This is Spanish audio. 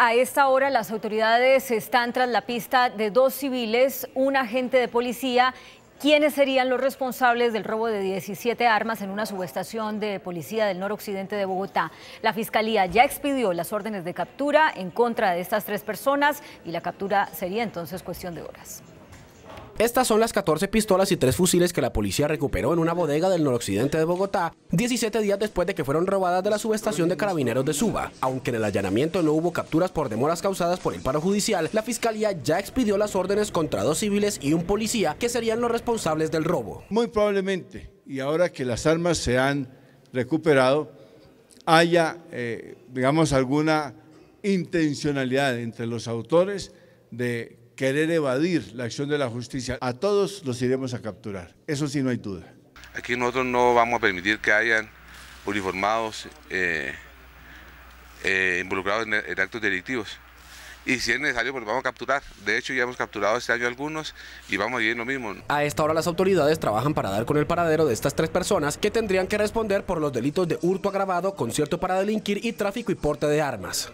A esta hora las autoridades están tras la pista de dos civiles, un agente de policía, quienes serían los responsables del robo de 17 armas en una subestación de policía del noroccidente de Bogotá. La Fiscalía ya expidió las órdenes de captura en contra de estas tres personas y la captura sería entonces cuestión de horas. Estas son las 14 pistolas y 3 fusiles que la policía recuperó en una bodega del noroccidente de Bogotá, 17 días después de que fueron robadas de la subestación de carabineros de Suba. Aunque en el allanamiento no hubo capturas por demoras causadas por el paro judicial, la fiscalía ya expidió las órdenes contra dos civiles y un policía que serían los responsables del robo. Muy probablemente, y ahora que las armas se han recuperado, haya, eh, digamos, alguna intencionalidad entre los autores de querer evadir la acción de la justicia. A todos los iremos a capturar, eso sí no hay duda. Aquí nosotros no vamos a permitir que hayan uniformados eh, eh, involucrados en, actos delictivos. Y si es necesario, pues vamos a capturar. De hecho, ya hemos capturado este año algunos y vamos a ir lo mismo. A esta hora las autoridades trabajan para dar con el paradero de estas tres personas que tendrían que responder por los delitos de hurto agravado, concierto para delinquir y tráfico y porte de armas.